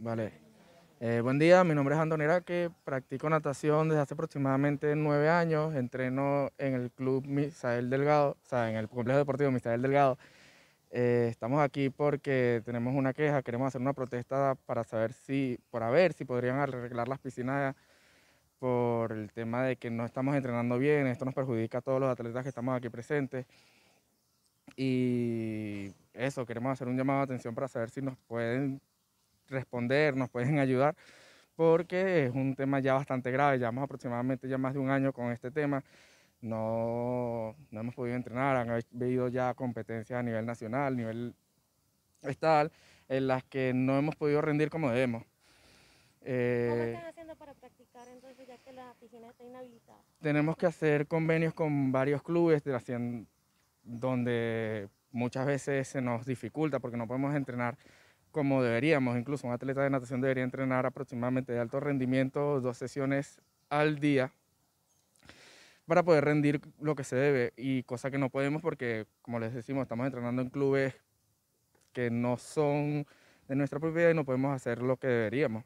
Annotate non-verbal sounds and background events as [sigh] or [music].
Vale. Eh, buen día, mi nombre es Andoni Iraque, practico natación desde hace aproximadamente nueve años, entreno en el club Misael Delgado, o sea, en el complejo deportivo Misael Delgado. Eh, estamos aquí porque tenemos una queja, queremos hacer una protesta para saber si, por ver si podrían arreglar las piscinas por el tema de que no estamos entrenando bien, esto nos perjudica a todos los atletas que estamos aquí presentes. Y eso, queremos hacer un llamado de atención para saber si nos pueden responder, nos pueden [laughs] ayudar, porque es un tema ya bastante grave, llevamos aproximadamente ya más de un año con este tema, no, no hemos podido entrenar, han habido ya competencias a nivel nacional, a nivel estatal, en las que no hemos podido rendir como debemos. ¿Cómo eh, están haciendo para practicar entonces ya que la piscina está inhabilitada? Tenemos que hacer convenios con varios clubes de la donde muchas veces se nos dificulta porque no podemos entrenar como deberíamos. Incluso un atleta de natación debería entrenar aproximadamente de alto rendimiento, dos sesiones al día, para poder rendir lo que se debe. Y cosa que no podemos porque, como les decimos, estamos entrenando en clubes que no son de nuestra propiedad y no podemos hacer lo que deberíamos.